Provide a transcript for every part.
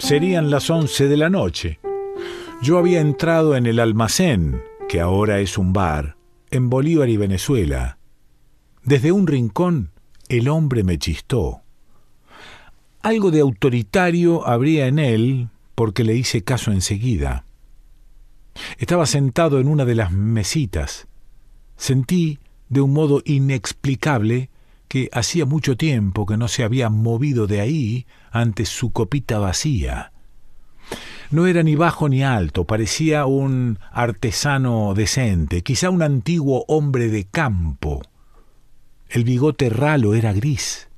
Serían las once de la noche. Yo había entrado en el almacén, que ahora es un bar, en Bolívar y Venezuela. Desde un rincón, el hombre me chistó. Algo de autoritario habría en él, porque le hice caso enseguida. Estaba sentado en una de las mesitas. Sentí, de un modo inexplicable, que hacía mucho tiempo que no se había movido de ahí ante su copita vacía. No era ni bajo ni alto, parecía un artesano decente, quizá un antiguo hombre de campo. El bigote ralo era gris.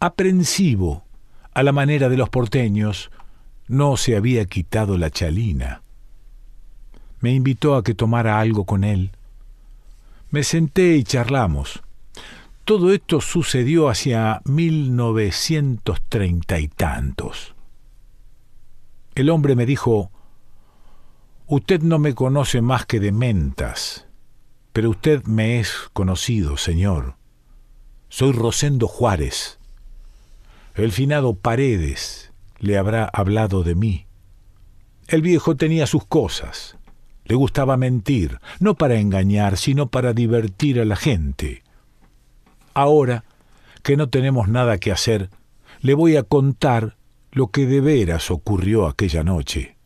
Aprensivo, a la manera de los porteños, no se había quitado la chalina. Me invitó a que tomara algo con él. Me senté y charlamos. Todo esto sucedió hacia 1930 y tantos. El hombre me dijo, Usted no me conoce más que de mentas, pero usted me es conocido, señor. Soy Rosendo Juárez. El finado Paredes le habrá hablado de mí. El viejo tenía sus cosas. Le gustaba mentir, no para engañar, sino para divertir a la gente. Ahora que no tenemos nada que hacer, le voy a contar lo que de veras ocurrió aquella noche,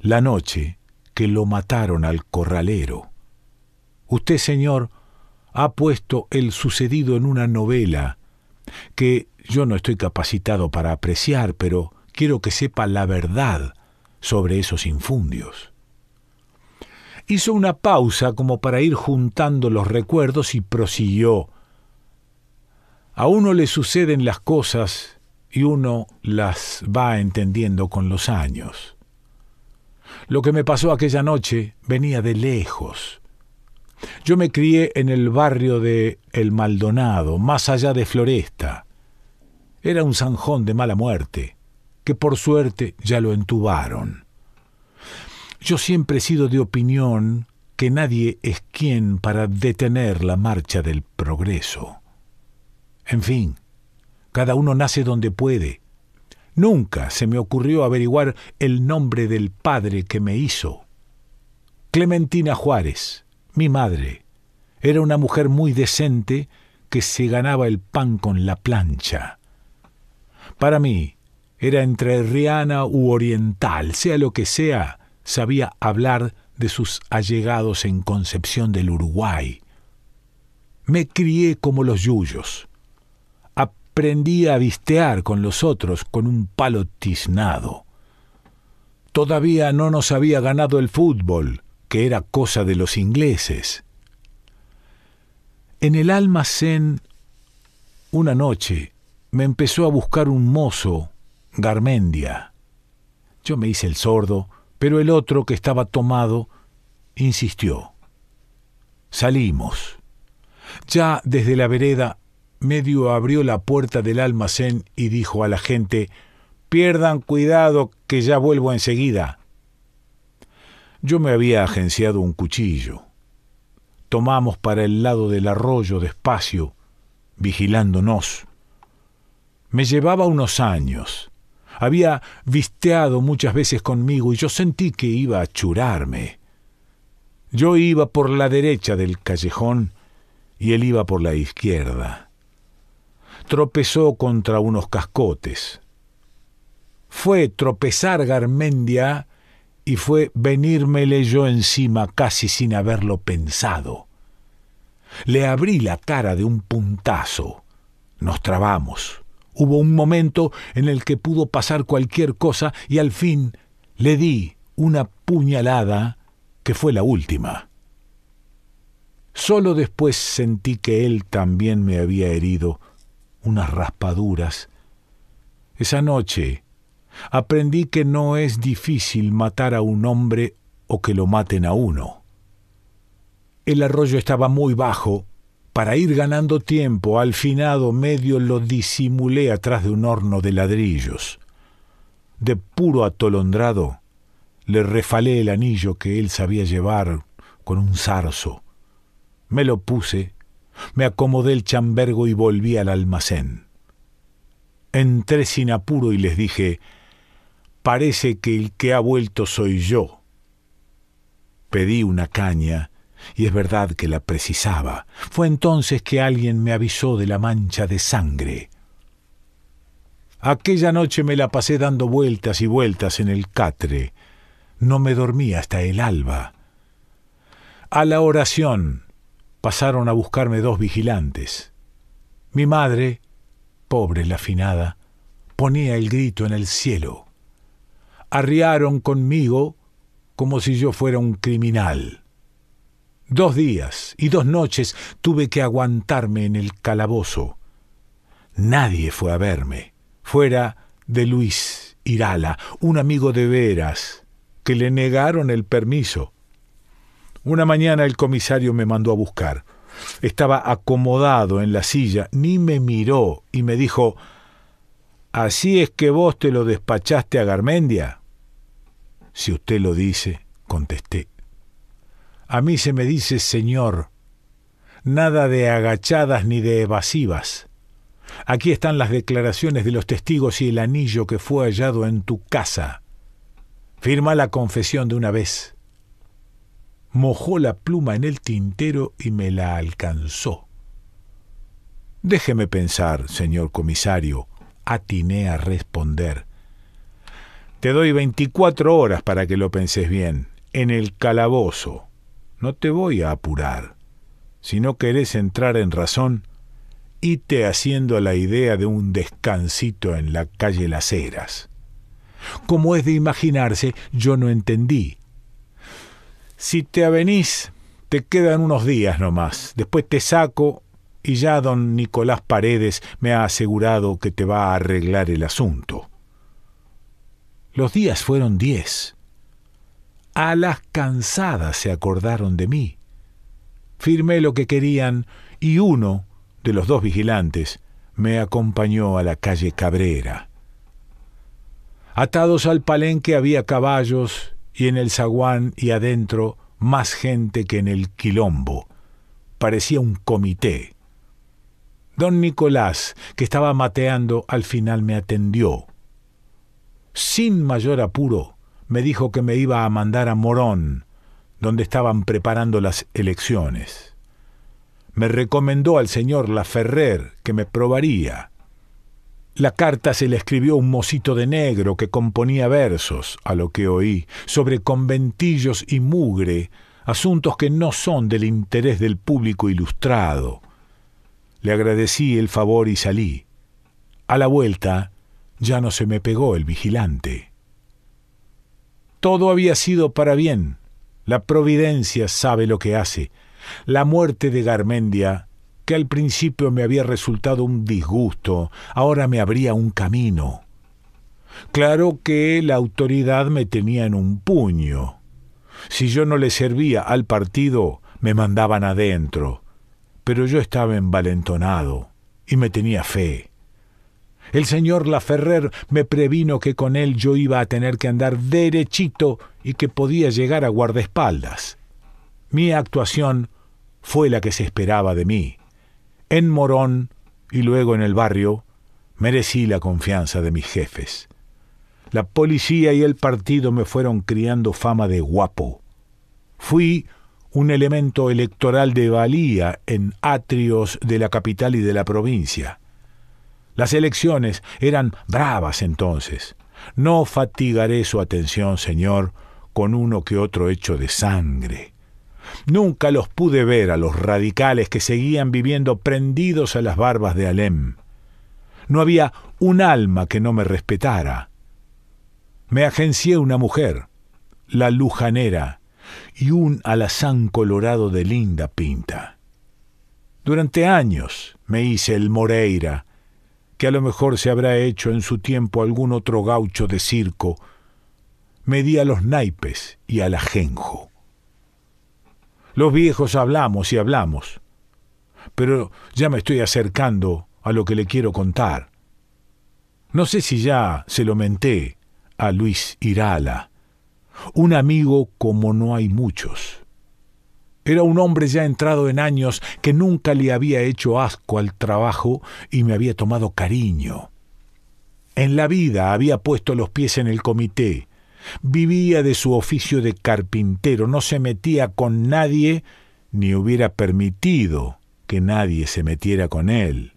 la noche que lo mataron al corralero. Usted, señor, ha puesto el sucedido en una novela que yo no estoy capacitado para apreciar, pero quiero que sepa la verdad sobre esos infundios. Hizo una pausa como para ir juntando los recuerdos y prosiguió. A uno le suceden las cosas y uno las va entendiendo con los años. Lo que me pasó aquella noche venía de lejos. Yo me crié en el barrio de El Maldonado, más allá de Floresta. Era un zanjón de mala muerte, que por suerte ya lo entubaron. Yo siempre he sido de opinión que nadie es quien para detener la marcha del progreso. En fin, cada uno nace donde puede. Nunca se me ocurrió averiguar el nombre del padre que me hizo. Clementina Juárez, mi madre, era una mujer muy decente que se ganaba el pan con la plancha. Para mí, era entre riana u oriental, sea lo que sea, sabía hablar de sus allegados en Concepción del Uruguay. Me crié como los yuyos aprendí a vistear con los otros con un palo tiznado. Todavía no nos había ganado el fútbol, que era cosa de los ingleses. En el almacén, una noche, me empezó a buscar un mozo, Garmendia. Yo me hice el sordo, pero el otro, que estaba tomado, insistió. Salimos. Ya desde la vereda medio abrió la puerta del almacén y dijo a la gente, Pierdan cuidado, que ya vuelvo enseguida. Yo me había agenciado un cuchillo. Tomamos para el lado del arroyo despacio, vigilándonos. Me llevaba unos años. Había visteado muchas veces conmigo y yo sentí que iba a churarme. Yo iba por la derecha del callejón y él iba por la izquierda tropezó contra unos cascotes. Fue tropezar Garmendia y fue venírmele yo encima casi sin haberlo pensado. Le abrí la cara de un puntazo. Nos trabamos. Hubo un momento en el que pudo pasar cualquier cosa y al fin le di una puñalada que fue la última. Solo después sentí que él también me había herido unas raspaduras. Esa noche aprendí que no es difícil matar a un hombre o que lo maten a uno. El arroyo estaba muy bajo. Para ir ganando tiempo, al finado medio lo disimulé atrás de un horno de ladrillos. De puro atolondrado, le refalé el anillo que él sabía llevar con un zarzo. Me lo puse me acomodé el chambergo y volví al almacén. Entré sin apuro y les dije, parece que el que ha vuelto soy yo. Pedí una caña, y es verdad que la precisaba. Fue entonces que alguien me avisó de la mancha de sangre. Aquella noche me la pasé dando vueltas y vueltas en el catre. No me dormí hasta el alba. A la oración pasaron a buscarme dos vigilantes. Mi madre, pobre la afinada, ponía el grito en el cielo. Arriaron conmigo como si yo fuera un criminal. Dos días y dos noches tuve que aguantarme en el calabozo. Nadie fue a verme, fuera de Luis Irala, un amigo de veras, que le negaron el permiso. Una mañana el comisario me mandó a buscar. Estaba acomodado en la silla, ni me miró y me dijo Así es que vos te lo despachaste a Garmendia. Si usted lo dice, contesté. A mí se me dice señor. Nada de agachadas ni de evasivas. Aquí están las declaraciones de los testigos y el anillo que fue hallado en tu casa. Firma la confesión de una vez mojó la pluma en el tintero y me la alcanzó. Déjeme pensar, señor comisario, atiné a responder. Te doy veinticuatro horas para que lo penses bien, en el calabozo. No te voy a apurar. Si no querés entrar en razón, ite haciendo la idea de un descansito en la calle Las Heras. Como es de imaginarse, yo no entendí. Si te avenís, te quedan unos días nomás. Después te saco y ya don Nicolás Paredes me ha asegurado que te va a arreglar el asunto. Los días fueron diez. A las cansadas se acordaron de mí. Firmé lo que querían y uno de los dos vigilantes me acompañó a la calle Cabrera. Atados al palenque había caballos y en el zaguán y adentro más gente que en el quilombo. Parecía un comité. Don Nicolás, que estaba mateando, al final me atendió. Sin mayor apuro, me dijo que me iba a mandar a Morón, donde estaban preparando las elecciones. Me recomendó al señor Laferrer que me probaría. La carta se la escribió un mocito de negro que componía versos, a lo que oí, sobre conventillos y mugre, asuntos que no son del interés del público ilustrado. Le agradecí el favor y salí. A la vuelta ya no se me pegó el vigilante. Todo había sido para bien. La providencia sabe lo que hace. La muerte de Garmendia que al principio me había resultado un disgusto, ahora me abría un camino. Claro que la autoridad me tenía en un puño. Si yo no le servía al partido, me mandaban adentro. Pero yo estaba envalentonado y me tenía fe. El señor Laferrer me previno que con él yo iba a tener que andar derechito y que podía llegar a guardaespaldas. Mi actuación fue la que se esperaba de mí en Morón y luego en el barrio, merecí la confianza de mis jefes. La policía y el partido me fueron criando fama de guapo. Fui un elemento electoral de valía en atrios de la capital y de la provincia. Las elecciones eran bravas entonces. No fatigaré su atención, señor, con uno que otro hecho de sangre. Nunca los pude ver a los radicales que seguían viviendo prendidos a las barbas de Alem. No había un alma que no me respetara. Me agencié una mujer, la lujanera, y un alazán colorado de linda pinta. Durante años me hice el Moreira, que a lo mejor se habrá hecho en su tiempo algún otro gaucho de circo, Me di a los naipes y al ajenjo. Los viejos hablamos y hablamos, pero ya me estoy acercando a lo que le quiero contar. No sé si ya se lo menté a Luis Irala, un amigo como no hay muchos. Era un hombre ya entrado en años que nunca le había hecho asco al trabajo y me había tomado cariño. En la vida había puesto los pies en el comité, Vivía de su oficio de carpintero, no se metía con nadie, ni hubiera permitido que nadie se metiera con él.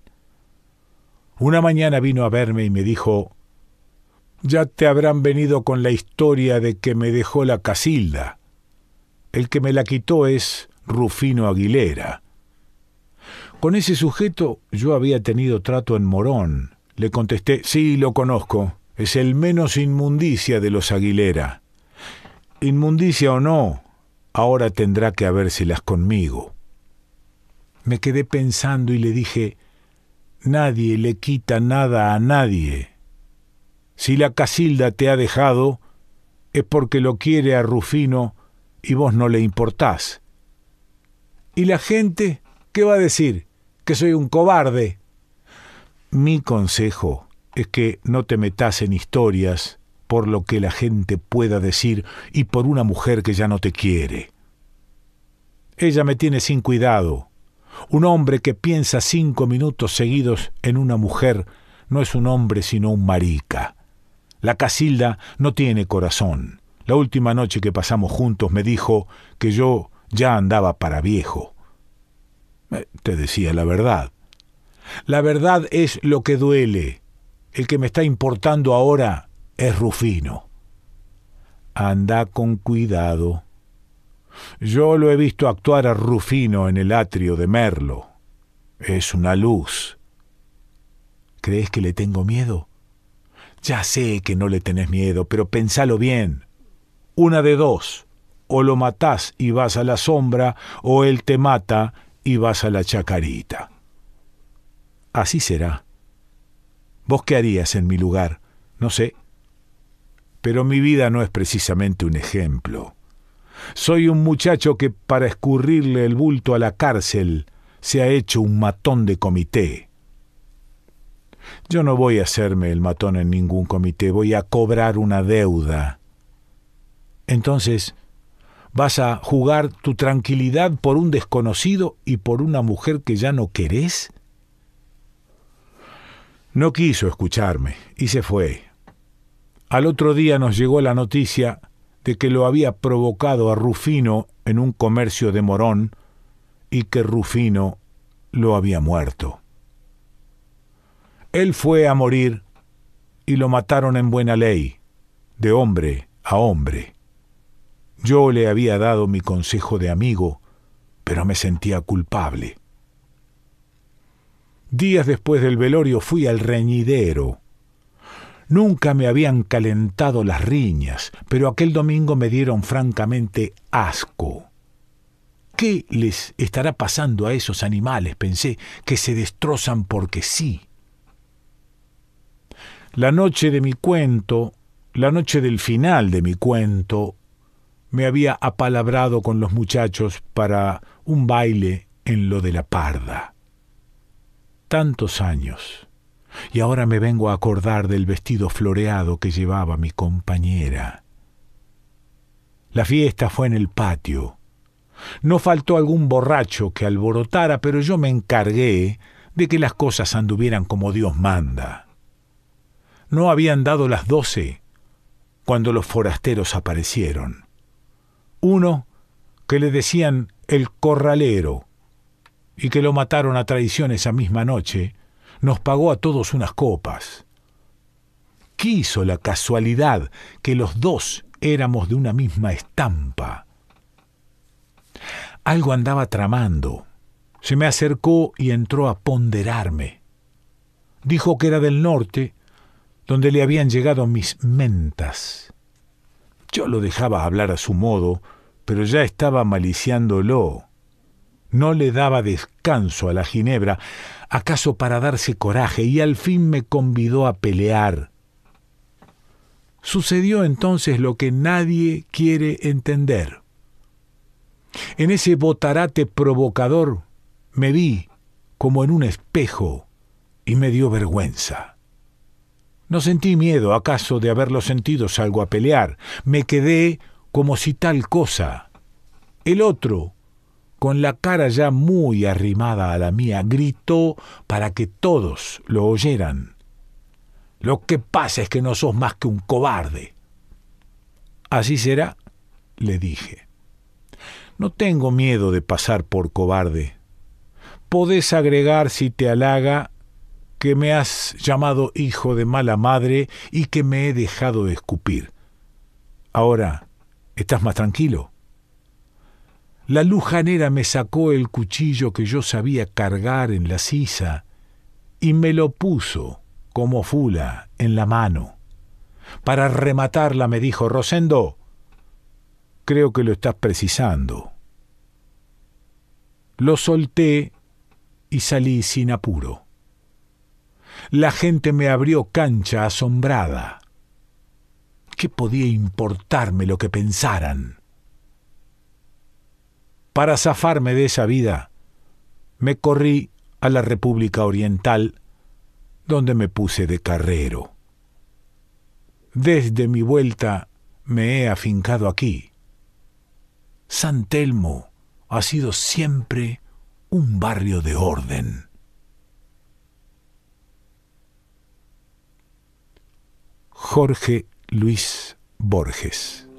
Una mañana vino a verme y me dijo, Ya te habrán venido con la historia de que me dejó la casilda. El que me la quitó es Rufino Aguilera. Con ese sujeto yo había tenido trato en Morón. Le contesté, sí, lo conozco es el menos inmundicia de los Aguilera. Inmundicia o no, ahora tendrá que habérselas conmigo. Me quedé pensando y le dije, nadie le quita nada a nadie. Si la Casilda te ha dejado, es porque lo quiere a Rufino y vos no le importás. ¿Y la gente qué va a decir? Que soy un cobarde. Mi consejo es que no te metas en historias por lo que la gente pueda decir y por una mujer que ya no te quiere. Ella me tiene sin cuidado. Un hombre que piensa cinco minutos seguidos en una mujer no es un hombre sino un marica. La Casilda no tiene corazón. La última noche que pasamos juntos me dijo que yo ya andaba para viejo. Eh, te decía la verdad. La verdad es lo que duele. El que me está importando ahora es Rufino. Anda con cuidado. Yo lo he visto actuar a Rufino en el atrio de Merlo. Es una luz. ¿Crees que le tengo miedo? Ya sé que no le tenés miedo, pero pensalo bien. Una de dos. O lo matás y vas a la sombra, o él te mata y vas a la chacarita. Así será. ¿Vos qué harías en mi lugar? No sé. Pero mi vida no es precisamente un ejemplo. Soy un muchacho que para escurrirle el bulto a la cárcel se ha hecho un matón de comité. Yo no voy a hacerme el matón en ningún comité, voy a cobrar una deuda. Entonces, vas a jugar tu tranquilidad por un desconocido y por una mujer que ya no querés? No quiso escucharme y se fue. Al otro día nos llegó la noticia de que lo había provocado a Rufino en un comercio de Morón y que Rufino lo había muerto. Él fue a morir y lo mataron en buena ley, de hombre a hombre. Yo le había dado mi consejo de amigo, pero me sentía culpable. Días después del velorio fui al reñidero. Nunca me habían calentado las riñas, pero aquel domingo me dieron francamente asco. ¿Qué les estará pasando a esos animales? pensé, que se destrozan porque sí. La noche de mi cuento, la noche del final de mi cuento, me había apalabrado con los muchachos para un baile en lo de la parda tantos años, y ahora me vengo a acordar del vestido floreado que llevaba mi compañera. La fiesta fue en el patio. No faltó algún borracho que alborotara, pero yo me encargué de que las cosas anduvieran como Dios manda. No habían dado las doce cuando los forasteros aparecieron. Uno, que le decían el corralero, y que lo mataron a traición esa misma noche, nos pagó a todos unas copas. Quiso la casualidad que los dos éramos de una misma estampa. Algo andaba tramando. Se me acercó y entró a ponderarme. Dijo que era del norte, donde le habían llegado mis mentas. Yo lo dejaba hablar a su modo, pero ya estaba maliciándolo. No le daba descanso a la Ginebra, acaso para darse coraje, y al fin me convidó a pelear. Sucedió entonces lo que nadie quiere entender. En ese botarate provocador me vi como en un espejo y me dio vergüenza. No sentí miedo, acaso de haberlo sentido, salgo a pelear. Me quedé como si tal cosa. El otro, con la cara ya muy arrimada a la mía, gritó para que todos lo oyeran. Lo que pasa es que no sos más que un cobarde. Así será, le dije. No tengo miedo de pasar por cobarde. Podés agregar, si te halaga, que me has llamado hijo de mala madre y que me he dejado de escupir. Ahora, ¿estás más tranquilo? La lujanera me sacó el cuchillo que yo sabía cargar en la sisa y me lo puso como fula en la mano. Para rematarla me dijo, Rosendo, creo que lo estás precisando. Lo solté y salí sin apuro. La gente me abrió cancha asombrada. ¿Qué podía importarme lo que pensaran? Para zafarme de esa vida, me corrí a la República Oriental, donde me puse de carrero. Desde mi vuelta me he afincado aquí. San Telmo ha sido siempre un barrio de orden. Jorge Luis Borges